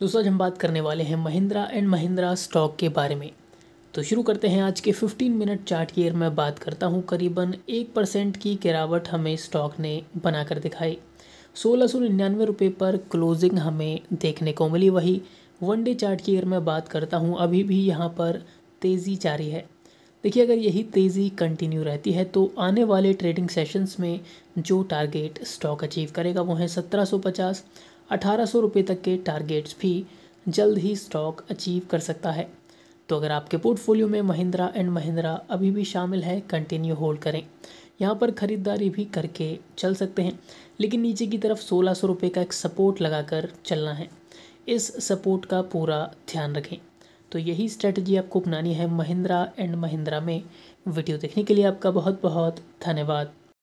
दोस्तों आज हम बात करने वाले हैं महिंद्रा एंड महिंद्रा स्टॉक के बारे में तो शुरू करते हैं आज के 15 मिनट चार्ट की मैं बात करता हूं करीबन एक परसेंट की गिरावट हमें स्टॉक ने बनाकर दिखाई सोलह सौ निन्यानवे रुपये पर क्लोजिंग हमें देखने को मिली वही वन डे चार्ट की मैं बात करता हूँ अभी भी यहाँ पर तेज़ी जारी है देखिए अगर यही तेज़ी कंटिन्यू रहती है तो आने वाले ट्रेडिंग सेशंस में जो टारगेट स्टॉक अचीव करेगा वो है सत्रह अठारह सौ रुपये तक के टारगेट्स भी जल्द ही स्टॉक अचीव कर सकता है तो अगर आपके पोर्टफोलियो में महिंद्रा एंड महिंद्रा अभी भी शामिल है कंटिन्यू होल्ड करें यहाँ पर ख़रीदारी भी करके चल सकते हैं लेकिन नीचे की तरफ सोलह सौ रुपये का एक सपोर्ट लगाकर चलना है इस सपोर्ट का पूरा ध्यान रखें तो यही स्ट्रेटजी आपको अपनानी है महिंद्रा एंड महिंद्रा में वीडियो देखने के लिए आपका बहुत बहुत धन्यवाद